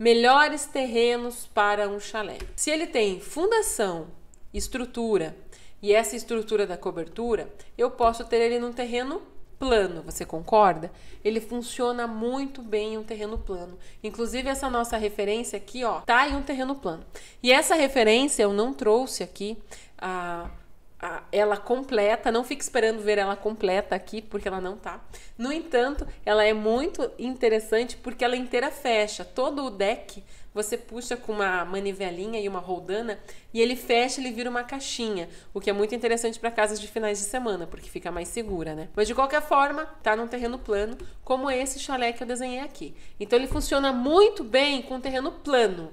Melhores terrenos para um chalé. Se ele tem fundação, estrutura e essa estrutura da cobertura, eu posso ter ele num terreno plano, você concorda? Ele funciona muito bem em um terreno plano. Inclusive essa nossa referência aqui, ó, tá em um terreno plano. E essa referência eu não trouxe aqui a ah, ela completa, não fique esperando ver ela completa aqui, porque ela não tá. No entanto, ela é muito interessante porque ela inteira fecha. Todo o deck você puxa com uma manivelinha e uma roldana e ele fecha, ele vira uma caixinha, o que é muito interessante para casas de finais de semana, porque fica mais segura, né? Mas de qualquer forma, tá num terreno plano, como esse chalé que eu desenhei aqui. Então ele funciona muito bem com terreno plano.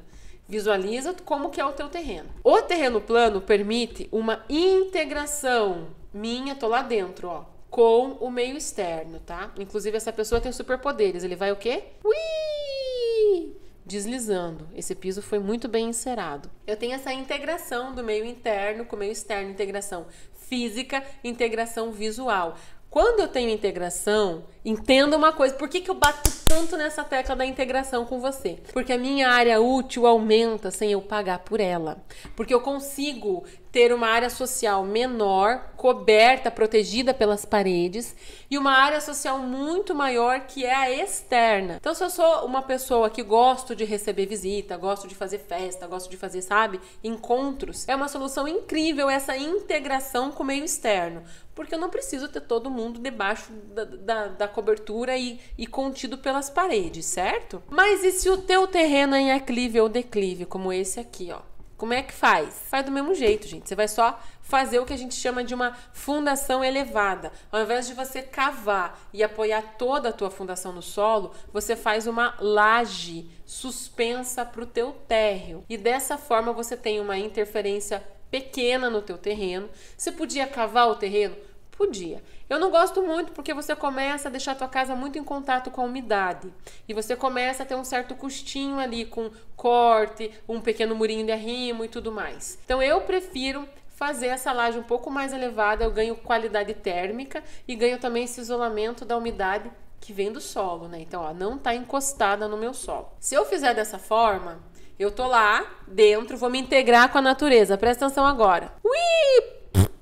Visualiza como que é o teu terreno. O terreno plano permite uma integração minha, tô lá dentro, ó, com o meio externo, tá? Inclusive essa pessoa tem superpoderes, ele vai o quê? Ui! Deslizando. Esse piso foi muito bem encerado. Eu tenho essa integração do meio interno com o meio externo, integração física, integração visual. Quando eu tenho integração, Entenda uma coisa, por que, que eu bato tanto nessa tecla da integração com você? Porque a minha área útil aumenta sem eu pagar por ela. Porque eu consigo ter uma área social menor, coberta, protegida pelas paredes, e uma área social muito maior que é a externa. Então, se eu sou uma pessoa que gosto de receber visita, gosto de fazer festa, gosto de fazer, sabe, encontros, é uma solução incrível essa integração com o meio externo. Porque eu não preciso ter todo mundo debaixo da, da, da cobertura e, e contido pelas paredes, certo? Mas e se o teu terreno é em aclive ou declive, como esse aqui, ó? Como é que faz? Faz do mesmo jeito, gente. Você vai só fazer o que a gente chama de uma fundação elevada. Ao invés de você cavar e apoiar toda a tua fundação no solo, você faz uma laje suspensa para o teu térreo. E dessa forma você tem uma interferência pequena no teu terreno. Você podia cavar o terreno, Podia. Eu não gosto muito porque você começa a deixar a tua casa muito em contato com a umidade. E você começa a ter um certo custinho ali com corte, um pequeno murinho de arrimo e tudo mais. Então eu prefiro fazer essa laje um pouco mais elevada, eu ganho qualidade térmica e ganho também esse isolamento da umidade que vem do solo, né? Então, ó, não tá encostada no meu solo. Se eu fizer dessa forma, eu tô lá dentro, vou me integrar com a natureza. Presta atenção agora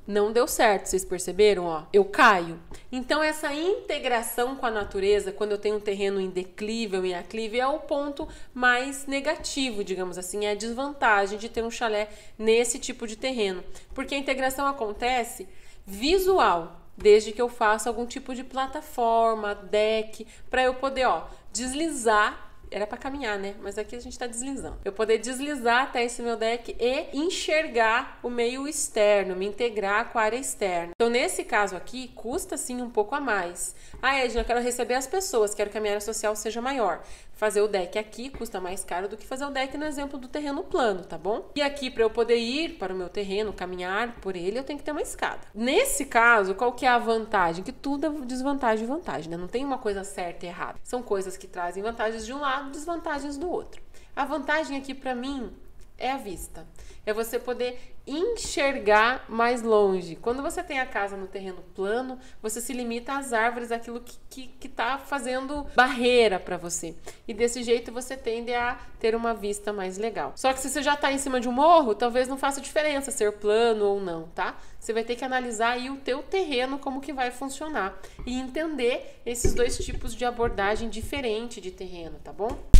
não deu certo, vocês perceberam? Ó, eu caio. Então, essa integração com a natureza, quando eu tenho um terreno em declive ou em aclive, é o ponto mais negativo, digamos assim, é a desvantagem de ter um chalé nesse tipo de terreno. Porque a integração acontece visual, desde que eu faça algum tipo de plataforma, deck, para eu poder ó, deslizar era para caminhar, né? Mas aqui a gente tá deslizando. Eu poder deslizar até esse meu deck e enxergar o meio externo, me integrar com a área externa. Então, nesse caso aqui, custa sim um pouco a mais. Ah, Edna, eu quero receber as pessoas, quero que a minha área social seja maior. Fazer o deck aqui custa mais caro do que fazer o deck no exemplo do terreno plano, tá bom? E aqui, para eu poder ir para o meu terreno, caminhar por ele, eu tenho que ter uma escada. Nesse caso, qual que é a vantagem? Que tudo é desvantagem e vantagem, né? Não tem uma coisa certa e errada. São coisas que trazem vantagens de um lado lado, desvantagens do outro. A vantagem aqui para mim é a vista. É você poder enxergar mais longe. Quando você tem a casa no terreno plano, você se limita às árvores, aquilo que, que, que tá fazendo barreira para você. E desse jeito você tende a ter uma vista mais legal. Só que se você já está em cima de um morro, talvez não faça diferença ser plano ou não, tá? Você vai ter que analisar aí o teu terreno como que vai funcionar e entender esses dois tipos de abordagem diferente de terreno, tá bom?